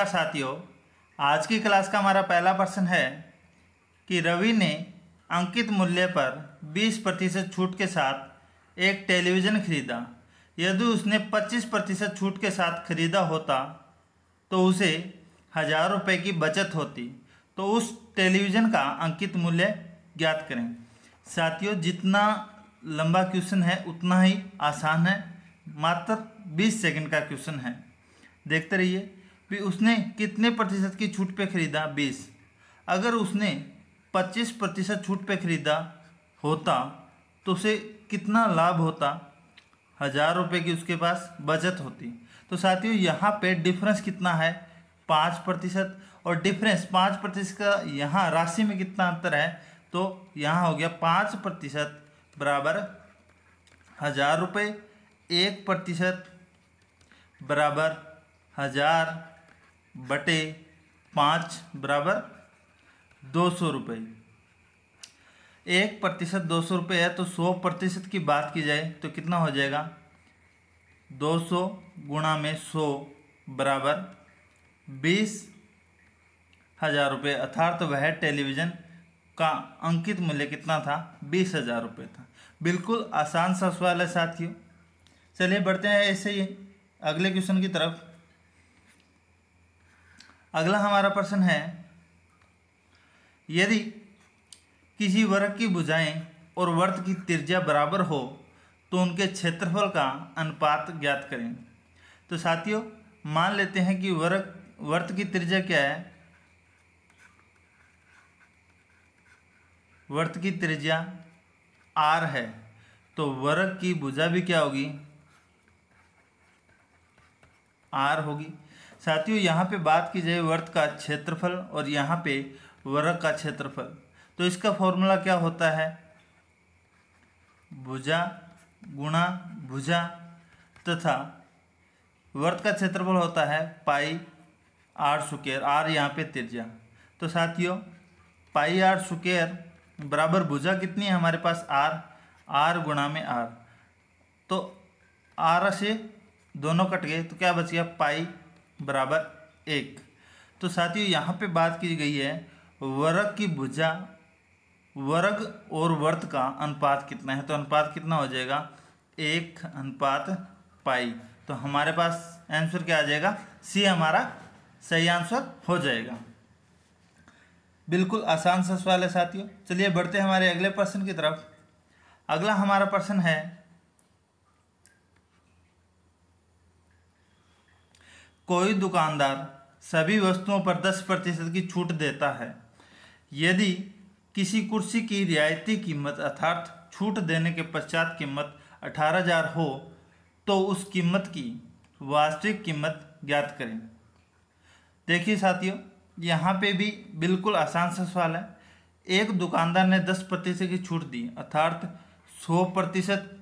नमस्कार साथियों आज की क्लास का हमारा पहला प्रश्न है कि रवि ने अंकित मूल्य पर 20 प्रतिशत छूट के साथ एक टेलीविज़न खरीदा यदि उसने 25 प्रतिशत छूट के साथ खरीदा होता तो उसे हज़ार रुपये की बचत होती तो उस टेलीविज़न का अंकित मूल्य ज्ञात करें साथियों जितना लंबा क्वेश्चन है उतना ही आसान है मात्र 20 सेकंड का क्वेश्चन है देखते रहिए भी उसने कितने प्रतिशत की छूट पे खरीदा बीस अगर उसने पच्चीस प्रतिशत छूट पे खरीदा होता तो उसे कितना लाभ होता हज़ार रुपये की उसके पास बचत होती तो साथियों यहाँ पे डिफरेंस कितना है पाँच प्रतिशत और डिफरेंस पाँच प्रतिशत का यहाँ राशि में कितना अंतर है तो यहाँ हो गया पाँच प्रतिशत बराबर हज़ार रुपये एक प्रतिशत बराबर हज़ार बटे पाँच बराबर दो सौ रुपये एक प्रतिशत दो सौ रुपये है तो सौ प्रतिशत की बात की जाए तो कितना हो जाएगा दो सौ गुणा में सौ बराबर बीस हज़ार रुपये अर्थात तो वह टेलीविज़न का अंकित मूल्य कितना था बीस हज़ार रुपये था बिल्कुल आसान सा सवाल है साथियों चलिए बढ़ते हैं ऐसे ही अगले क्वेश्चन की तरफ अगला हमारा प्रश्न है यदि किसी वर्ग की भुजाएं और वर्त की त्रिज्या बराबर हो तो उनके क्षेत्रफल का अनुपात ज्ञात करें तो साथियों मान लेते हैं कि वर्ग वर्त की त्रिज्या क्या है वर्त की त्रिज्या आर है तो वर्ग की भुजा भी क्या होगी आर होगी साथियों यहाँ पे बात की जाए वर्त का क्षेत्रफल और यहाँ पे वर्ग का क्षेत्रफल तो इसका फॉर्मूला क्या होता है भुजा गुणा भुजा तथा वर्त का क्षेत्रफल होता है पाई आर सुकेर आर यहाँ पे त्रिज्या तो साथियों पाई आर सुकेर बराबर भुजा कितनी है हमारे पास आर आर गुणा में आर तो आर से दोनों कट गए तो क्या बच गया पाई बराबर एक तो साथियों यहाँ पे बात की गई है वर्ग की भुजा वर्ग और वर्त का अनुपात कितना है तो अनुपात कितना हो जाएगा एक अनुपात पाई तो हमारे पास आंसर क्या आ जाएगा सी हमारा सही आंसर हो जाएगा बिल्कुल आसान सा सवाल है साथियों चलिए बढ़ते हैं हमारे अगले प्रश्न की तरफ अगला हमारा प्रश्न है कोई दुकानदार सभी वस्तुओं पर 10 प्रतिशत की छूट देता है यदि किसी कुर्सी की रियायती कीमत अर्थात छूट देने के पश्चात कीमत 18000 हो तो उस कीमत की वास्तविक कीमत ज्ञात करें देखिए साथियों यहाँ पे भी बिल्कुल आसान सा सवाल है एक दुकानदार ने 10 प्रतिशत की छूट दी अर्थात 100 प्रतिशत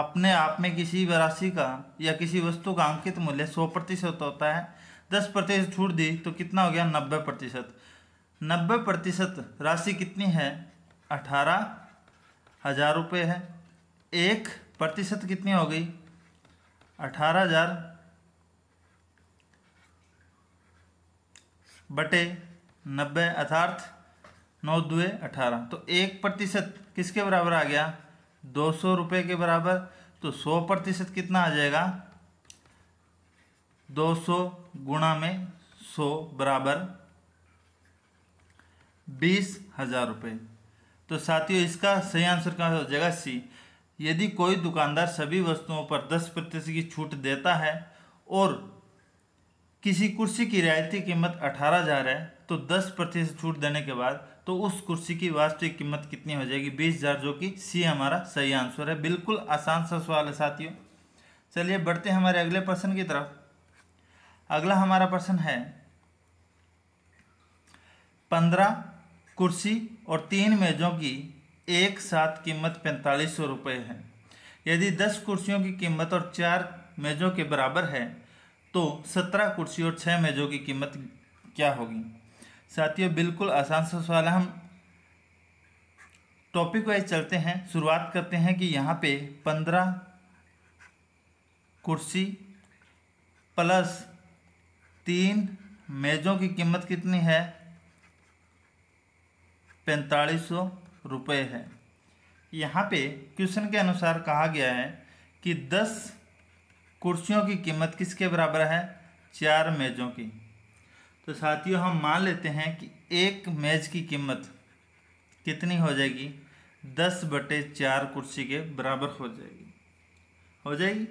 अपने आप में किसी राशि का या किसी वस्तु का अंकित मूल्य सौ प्रतिशत होता है दस प्रतिशत छूट दी तो कितना हो गया नब्बे प्रतिशत नब्बे प्रतिशत राशि कितनी है अठारह हजार रुपये है एक प्रतिशत कितनी हो गई अठारह हजार बटे नब्बे अर्थार्थ नौ दुए अठारह तो एक प्रतिशत किसके बराबर आ गया दो सौ रुपये के बराबर तो सौ प्रतिशत कितना आ जाएगा दो सौ गुणा में सौ बराबर बीस हजार रुपये तो साथियों इसका सही आंसर क्या हो जाएगा सी यदि कोई दुकानदार सभी वस्तुओं पर दस प्रतिशत की छूट देता है और किसी कुर्सी की रियायती कीमत अठारह हज़ार है तो दस प्रतिशत छूट देने के बाद तो उस कुर्सी की वास्तविक कीमत कितनी हो जाएगी बीस हज़ार जो कि सी हमारा सही आंसर है बिल्कुल आसान सा सवाल है साथियों चलिए बढ़ते हैं हमारे अगले प्रश्न की तरफ अगला हमारा प्रश्न है पंद्रह कुर्सी और तीन मेज़ों की एक साथ कीमत पैंतालीस सौ रुपये है यदि दस कुर्सियों की कीमत और चार मेज़ों के बराबर है तो सत्रह कुर्सी और छः मेज़ों की कीमत क्या होगी साथियों बिल्कुल आसान सा सवाल है हम टॉपिक वाइज चलते हैं शुरुआत करते हैं कि यहाँ पे पंद्रह कुर्सी प्लस तीन मेज़ों की कीमत कितनी है पैंतालीस सौ रुपये है यहाँ पे क्वेश्चन के अनुसार कहा गया है कि दस कुर्सियों की कीमत किसके बराबर है चार मेज़ों की तो साथियों हम मान लेते हैं कि एक मेज़ की कीमत कितनी हो जाएगी दस बटे चार कुर्सी के बराबर हो जाएगी हो जाएगी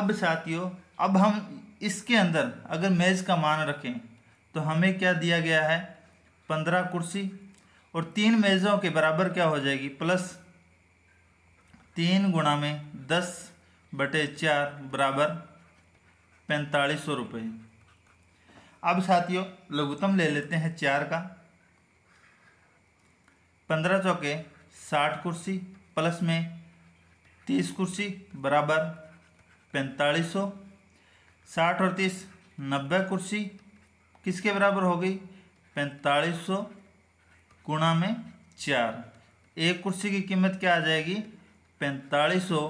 अब साथियों अब हम इसके अंदर अगर मेज़ का मान रखें तो हमें क्या दिया गया है पंद्रह कुर्सी और तीन मेज़ों के बराबर क्या हो जाएगी प्लस तीन गुणा में दस बटे चार बराबर पैंतालीस सौ रुपये अब साथियों लघुत्तम ले लेते हैं चार का पंद्रह चौके साठ कुर्सी प्लस में तीस कुर्सी बराबर पैंतालीस सौ साठ और तीस नब्बे कुर्सी किसके बराबर हो गई पैंतालीस सौ गुणा में चार एक कुर्सी की कीमत क्या आ जाएगी पैंतालीस सौ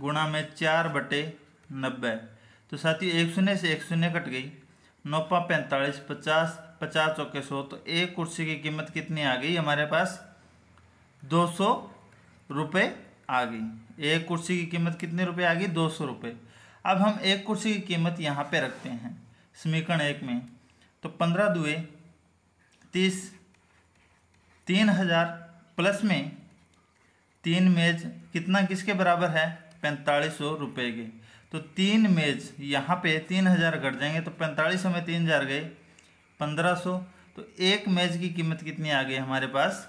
गुणा में चार बटे नब्बे तो साथियों एक शून्य से एक शून्य कट गई नौपा पैंतालीस पचास पचास चौके सौ तो एक कुर्सी की कीमत कितनी आ गई हमारे पास दो सौ रुपये आ गई एक कुर्सी की कीमत कितने रुपए आ गई दो सौ रुपये अब हम एक कुर्सी की कीमत यहाँ पे रखते हैं समीकरण एक में तो पंद्रह दुए तीस तीन हज़ार प्लस में तीन मेज कितना किसके बराबर है पैंतालीस सौ रुपये के तो तीन मेज यहाँ पे तीन हज़ार घट जाएंगे तो पैंतालीस में तीन हज़ार गए पंद्रह सौ तो एक मेज की कीमत कितनी आ गई हमारे पास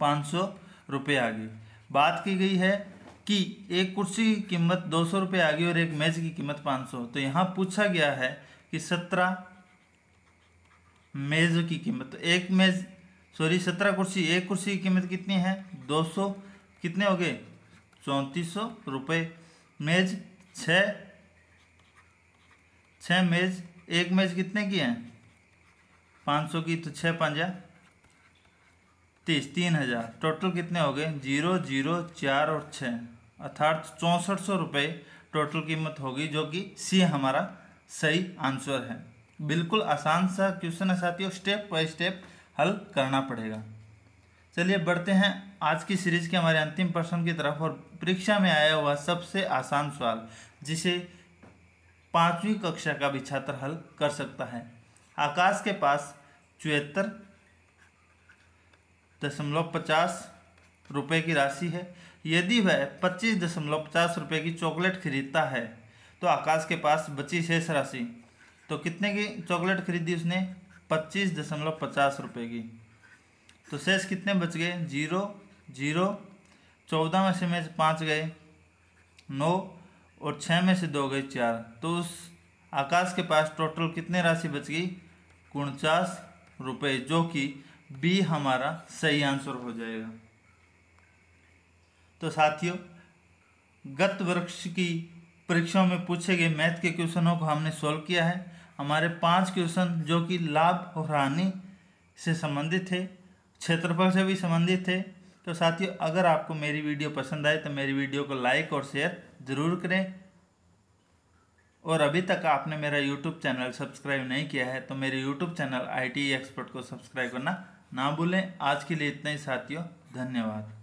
पाँच सौ रुपये आ गई बात की गई है कि एक कुर्सी की कीमत दो सौ रुपये आ गई और एक मेज़ की कीमत पाँच सौ तो यहाँ पूछा गया है कि सत्रह मेज़ की कीमत तो एक मेज़ सॉरी सत्रह कुर्सी एक कुर्सी की कीमत कितनी है दो सौ कितने हो गए चौंतीस सौ रुपये मेज छः छ मेज एक मेज कितने की है पाँच सौ की तो छः पंजा तीस तीन हज़ार टोटल कितने हो गए जीरो जीरो चार और छः अर्थात चौंसठ सौ रुपये टोटल कीमत होगी जो कि सी हमारा सही आंसर है बिल्कुल आसान सा क्वेश्चन है साथियों स्टेप बाई स्टेप हल करना पड़ेगा चलिए बढ़ते हैं आज की सीरीज के हमारे अंतिम प्रश्न की तरफ और परीक्षा में आया हुआ सबसे आसान सवाल जिसे पाँचवीं कक्षा का भी छात्र हल कर सकता है आकाश के पास चुहत्तर दशमलव पचास रुपये की राशि है यदि वह पच्चीस दशमलव पचास रुपये की चॉकलेट खरीदता है तो आकाश के पास बची शेष राशि तो कितने की चॉकलेट खरीदी उसने पच्चीस दशमलव पचास रुपये की तो शेष कितने बच गए जीरो जीरो चौदह में से में पाँच गए नौ और छः में से दो गए चार तो उस आकाश के पास टोटल कितने राशि बच गई उनचास रुपये जो कि बी हमारा सही आंसर हो जाएगा तो साथियों गत वर्ष की परीक्षाओं में पूछे गए मैथ के क्वेश्चनों को हमने सॉल्व किया है हमारे पांच क्वेश्चन जो कि लाभ और हानि से संबंधित है क्षेत्रफल से भी संबंधित थे तो साथियों अगर आपको मेरी वीडियो पसंद आए तो मेरी वीडियो को लाइक और शेयर ज़रूर करें और अभी तक आपने मेरा यूट्यूब चैनल सब्सक्राइब नहीं किया है तो मेरे यूट्यूब चैनल आई एक्सपर्ट को सब्सक्राइब करना ना भूलें आज के लिए इतना ही साथियों धन्यवाद